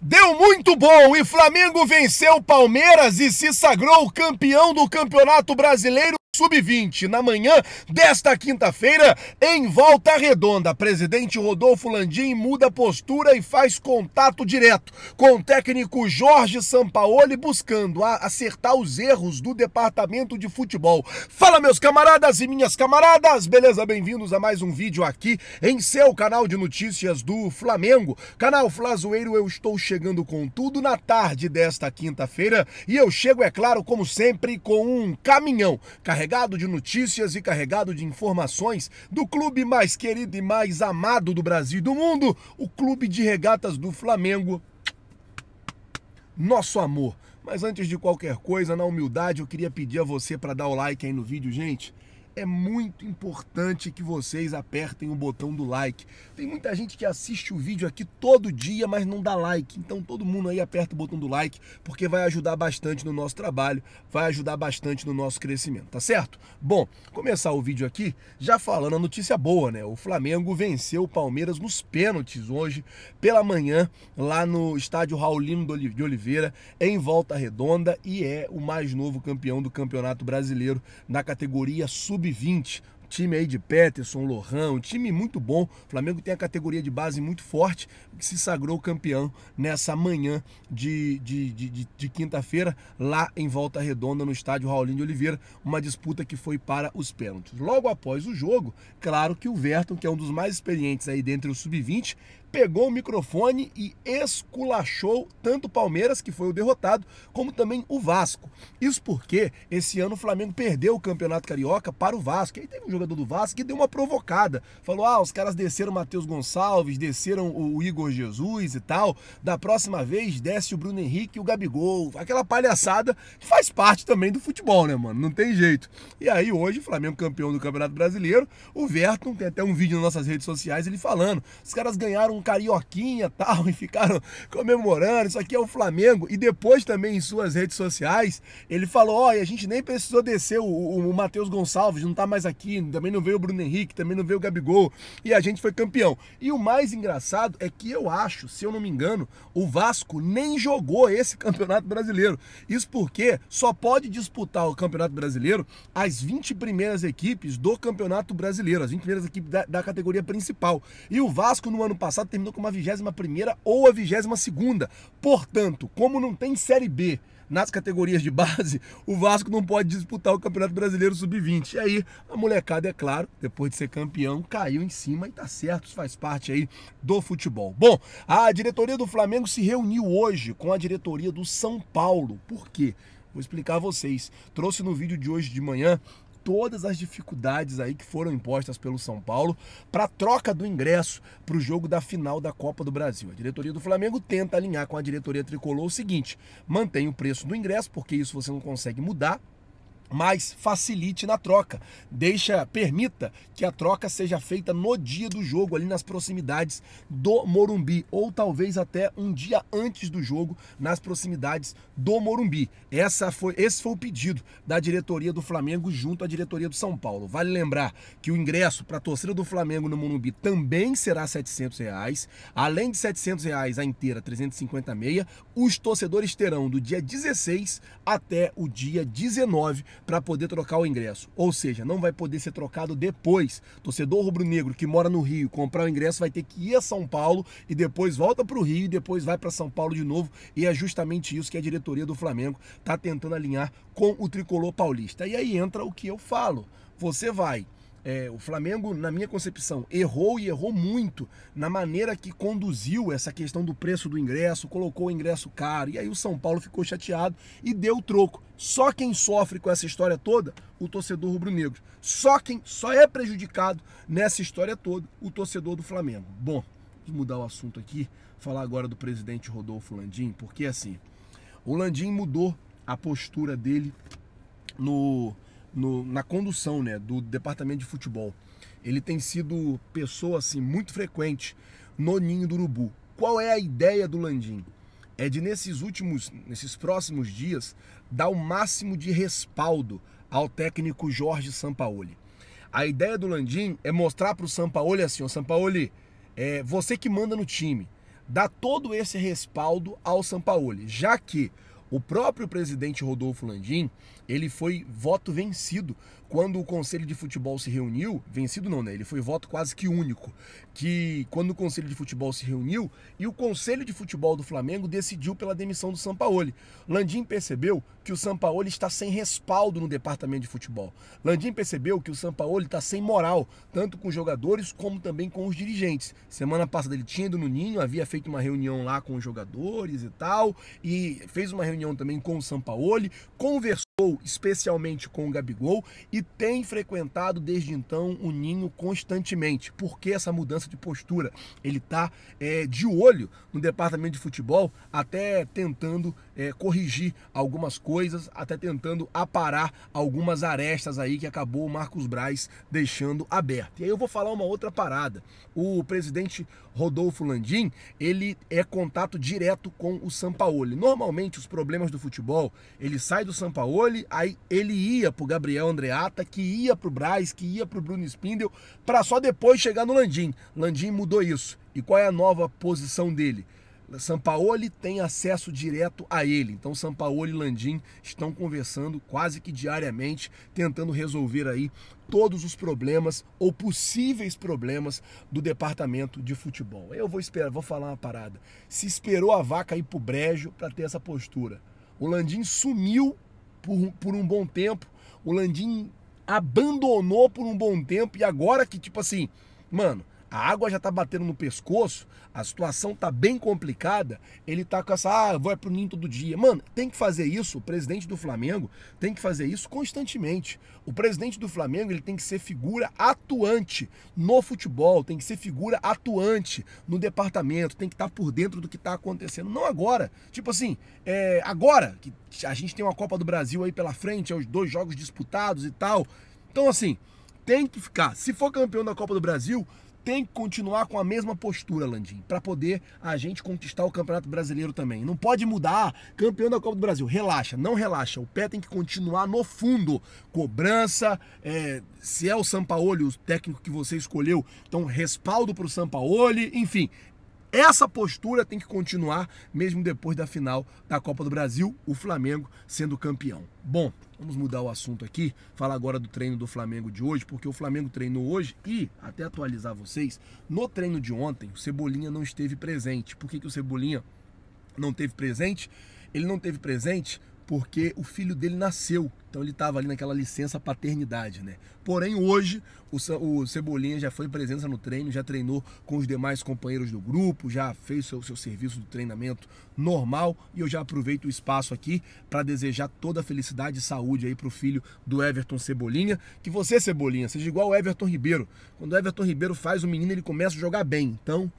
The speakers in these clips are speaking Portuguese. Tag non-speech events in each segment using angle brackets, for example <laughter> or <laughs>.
Deu muito bom e Flamengo venceu Palmeiras e se sagrou campeão do Campeonato Brasileiro Sub-20 na manhã desta quinta-feira em Volta Redonda. Presidente Rodolfo Landim muda postura e faz contato direto com o técnico Jorge Sampaoli buscando acertar os erros do departamento de futebol. Fala meus camaradas e minhas camaradas, beleza? Bem-vindos a mais um vídeo aqui em seu canal de notícias do Flamengo. Canal Flazoeiro, eu estou chegando com tudo na tarde desta quinta-feira e eu chego, é claro, como sempre, com um caminhão carregado carregado de notícias e carregado de informações do clube mais querido e mais amado do Brasil e do mundo, o Clube de Regatas do Flamengo. Nosso amor. Mas antes de qualquer coisa, na humildade, eu queria pedir a você para dar o like aí no vídeo, gente é muito importante que vocês apertem o botão do like. Tem muita gente que assiste o vídeo aqui todo dia, mas não dá like. Então todo mundo aí aperta o botão do like, porque vai ajudar bastante no nosso trabalho, vai ajudar bastante no nosso crescimento, tá certo? Bom, começar o vídeo aqui já falando a notícia boa, né? O Flamengo venceu o Palmeiras nos pênaltis hoje pela manhã, lá no estádio Raulino de Oliveira, em Volta Redonda, e é o mais novo campeão do Campeonato Brasileiro na categoria sub sub-20, time aí de Peterson, Lohan, um time muito bom. O Flamengo tem a categoria de base muito forte, que se sagrou campeão nessa manhã de, de, de, de, de quinta-feira, lá em Volta Redonda, no estádio Raulinho de Oliveira, uma disputa que foi para os pênaltis. Logo após o jogo, claro que o Verton, que é um dos mais experientes aí dentre os sub-20, pegou o microfone e esculachou tanto o Palmeiras, que foi o derrotado, como também o Vasco. Isso porque esse ano o Flamengo perdeu o Campeonato Carioca para o Vasco. E aí teve um jogador do Vasco que deu uma provocada. Falou: ah, os caras desceram o Matheus Gonçalves, desceram o Igor Jesus e tal. Da próxima vez desce o Bruno Henrique e o Gabigol. Aquela palhaçada que faz parte também do futebol, né, mano? Não tem jeito. E aí hoje, o Flamengo campeão do Campeonato Brasileiro, o Verton tem até um vídeo nas nossas redes sociais ele falando: os caras ganharam um carioquinha tal, <laughs> e ficaram comemorando, isso aqui é o Flamengo. E depois também em suas redes sociais, ele falou, olha, a gente nem precisou descer o, o, o Matheus Gonçalves, não tá mais aqui, também não veio o Bruno Henrique, também não veio o Gabigol, e a gente foi campeão. E o mais engraçado é que eu acho, se eu não me engano, o Vasco nem jogou esse Campeonato Brasileiro. Isso porque só pode disputar o Campeonato Brasileiro as 20 primeiras equipes do Campeonato Brasileiro, as 20 primeiras equipes da, da categoria principal. E o Vasco no ano passado terminou com uma 21 ou a 22. Portanto, como não tem Série B nas categorias de base, o Vasco não pode disputar o Campeonato Brasileiro Sub-20. E aí, a molecada, é claro, depois de ser campeão, caiu em cima e tá certo, faz parte aí do futebol. Bom, a diretoria do Flamengo se reuniu hoje com a diretoria do São Paulo. Por quê? Vou explicar a vocês. Trouxe no vídeo de hoje de manhã todas as dificuldades aí que foram impostas pelo São Paulo para a troca do ingresso para o jogo da final da Copa do Brasil. A diretoria do Flamengo tenta alinhar com a diretoria tricolor o seguinte: mantém o preço do ingresso, porque isso você não consegue mudar mas facilite na troca. Deixa, permita que a troca seja feita no dia do jogo, ali nas proximidades do Morumbi, ou talvez até um dia antes do jogo, nas proximidades do Morumbi. Essa foi, esse foi o pedido da diretoria do Flamengo junto à diretoria do São Paulo. Vale lembrar que o ingresso para a torcida do Flamengo no Morumbi também será R$ 700, reais. além de R$ 700 reais a inteira, 350 meia, os torcedores terão do dia 16 até o dia 19 para poder trocar o ingresso. Ou seja, não vai poder ser trocado depois. Torcedor rubro-negro que mora no Rio, comprar o ingresso, vai ter que ir a São Paulo e depois volta para o Rio e depois vai para São Paulo de novo. E é justamente isso que a diretoria do Flamengo está tentando alinhar com o tricolor paulista. E aí entra o que eu falo. Você vai é, o Flamengo, na minha concepção, errou e errou muito na maneira que conduziu essa questão do preço do ingresso, colocou o ingresso caro, e aí o São Paulo ficou chateado e deu o troco. Só quem sofre com essa história toda, o torcedor rubro-negro. Só quem só é prejudicado nessa história toda, o torcedor do Flamengo. Bom, vamos mudar o assunto aqui, falar agora do presidente Rodolfo Landim, porque assim, o Landim mudou a postura dele no no, na condução né, do departamento de futebol. Ele tem sido pessoa assim muito frequente no ninho do urubu. Qual é a ideia do Landim? É de nesses últimos, nesses próximos dias, dar o máximo de respaldo ao técnico Jorge Sampaoli. A ideia do Landim é mostrar para o Sampaoli assim, ó, Sampaoli, é você que manda no time, dá todo esse respaldo ao Sampaoli, já que o próprio presidente Rodolfo Landim, ele foi voto vencido quando o Conselho de Futebol se reuniu, vencido não, né? Ele foi voto quase que único, que quando o Conselho de Futebol se reuniu e o Conselho de Futebol do Flamengo decidiu pela demissão do Sampaoli. Landim percebeu que o Sampaoli está sem respaldo no departamento de futebol. Landim percebeu que o Sampaoli está sem moral, tanto com os jogadores como também com os dirigentes. Semana passada ele tinha ido no Ninho, havia feito uma reunião lá com os jogadores e tal, e fez uma reunião reunião também com o Sampaoli, conversou especialmente com o Gabigol e tem frequentado desde então o Ninho constantemente. Por que essa mudança de postura? Ele está é, de olho no departamento de futebol, até tentando é, corrigir algumas coisas, até tentando aparar algumas arestas aí que acabou o Marcos Braz deixando aberta. E aí eu vou falar uma outra parada. O presidente Rodolfo Landim, ele é contato direto com o Sampaoli. Normalmente os problemas do futebol, ele sai do Sampaoli aí ele ia pro Gabriel Andreata, que ia pro Braz, que ia pro Bruno Spindel, para só depois chegar no Landim. Landim mudou isso. E qual é a nova posição dele? Sampaoli tem acesso direto a ele. Então Sampaoli e Landim estão conversando quase que diariamente, tentando resolver aí todos os problemas ou possíveis problemas do departamento de futebol. Eu vou esperar, vou falar uma parada. Se esperou a vaca ir pro brejo para ter essa postura. O Landim sumiu por, por um bom tempo. O Landim abandonou por um bom tempo e agora que, tipo assim, mano, a água já tá batendo no pescoço, a situação tá bem complicada, ele tá com essa, ah, vai é pro ninho todo dia. Mano, tem que fazer isso, o presidente do Flamengo tem que fazer isso constantemente. O presidente do Flamengo, ele tem que ser figura atuante no futebol, tem que ser figura atuante no departamento, tem que estar tá por dentro do que tá acontecendo. Não agora, tipo assim, é, agora que a gente tem uma Copa do Brasil aí pela frente, é os dois jogos disputados e tal. Então assim, tem que ficar. Se for campeão da Copa do Brasil, tem que continuar com a mesma postura, Landim, para poder a gente conquistar o Campeonato Brasileiro também. Não pode mudar, campeão da Copa do Brasil. Relaxa, não relaxa. O pé tem que continuar no fundo. Cobrança, é, se é o Sampaoli o técnico que você escolheu, então respaldo para o Sampaoli, enfim. Essa postura tem que continuar mesmo depois da final da Copa do Brasil, o Flamengo sendo campeão. Bom, vamos mudar o assunto aqui, falar agora do treino do Flamengo de hoje, porque o Flamengo treinou hoje e, até atualizar vocês, no treino de ontem o Cebolinha não esteve presente. Por que, que o Cebolinha não teve presente? Ele não teve presente porque o filho dele nasceu. Então ele estava ali naquela licença paternidade, né? Porém, hoje o, Cebolinha já foi presença no treino, já treinou com os demais companheiros do grupo, já fez o seu, seu serviço de treinamento normal e eu já aproveito o espaço aqui para desejar toda a felicidade e saúde aí para o filho do Everton Cebolinha. Que você, Cebolinha, seja igual o Everton Ribeiro. Quando o Everton Ribeiro faz o menino, ele começa a jogar bem. Então,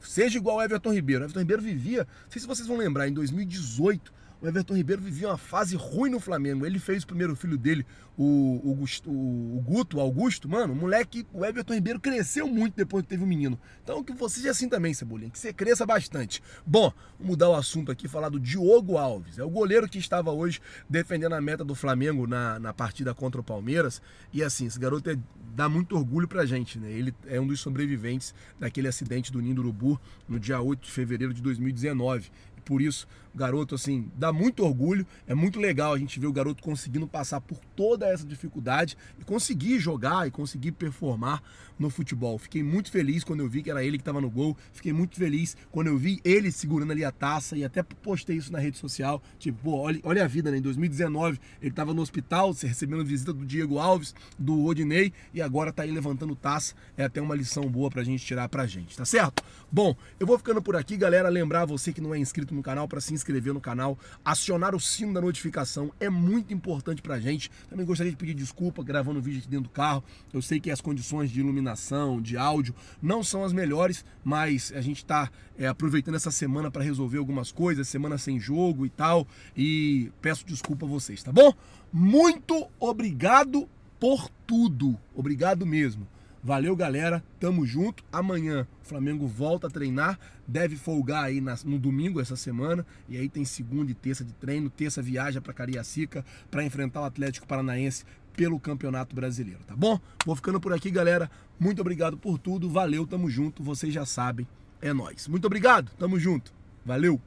seja igual o Everton Ribeiro. O Everton Ribeiro vivia, não sei se vocês vão lembrar, em 2018 o Everton Ribeiro vivia uma fase ruim no Flamengo. Ele fez o primeiro filho dele, o, o, Gusto, o Guto, o Augusto, mano, o moleque, o Everton Ribeiro cresceu muito depois que teve o um menino. Então que você seja assim também, Cebolinha, que você cresça bastante. Bom, vou mudar o assunto aqui, falar do Diogo Alves. É o goleiro que estava hoje defendendo a meta do Flamengo na, na partida contra o Palmeiras. E assim, esse garoto é, dá muito orgulho pra gente, né? Ele é um dos sobreviventes daquele acidente do Ninho do Urubu no dia 8 de fevereiro de 2019. E por isso, garoto, assim, dá muito orgulho. É muito legal a gente ver o garoto conseguindo passar por toda essa dificuldade e conseguir jogar e conseguir performar no futebol. Fiquei muito feliz quando eu vi que era ele que estava no gol. Fiquei muito feliz quando eu vi ele segurando ali a taça e até postei isso na rede social. Tipo, pô, olha, olha a vida, né? Em 2019 ele estava no hospital, recebendo visita do Diego Alves, do Odinei e agora tá aí levantando taça. É até uma lição boa pra gente tirar pra gente, tá certo? Bom, eu vou ficando por aqui, galera. Lembrar você que não é inscrito no canal para se inscrever inscrever no canal, acionar o sino da notificação é muito importante pra gente. Também gostaria de pedir desculpa gravando o vídeo aqui dentro do carro. Eu sei que as condições de iluminação, de áudio, não são as melhores, mas a gente tá é, aproveitando essa semana para resolver algumas coisas, semana sem jogo e tal. E peço desculpa a vocês, tá bom? Muito obrigado por tudo. Obrigado mesmo. Valeu, galera. Tamo junto. Amanhã o Flamengo volta a treinar. Deve folgar aí no domingo essa semana. E aí tem segunda e terça de treino. Terça viaja para Cariacica para enfrentar o Atlético Paranaense pelo Campeonato Brasileiro, tá bom? Vou ficando por aqui, galera. Muito obrigado por tudo. Valeu, tamo junto. Vocês já sabem, é nós. Muito obrigado. Tamo junto. Valeu.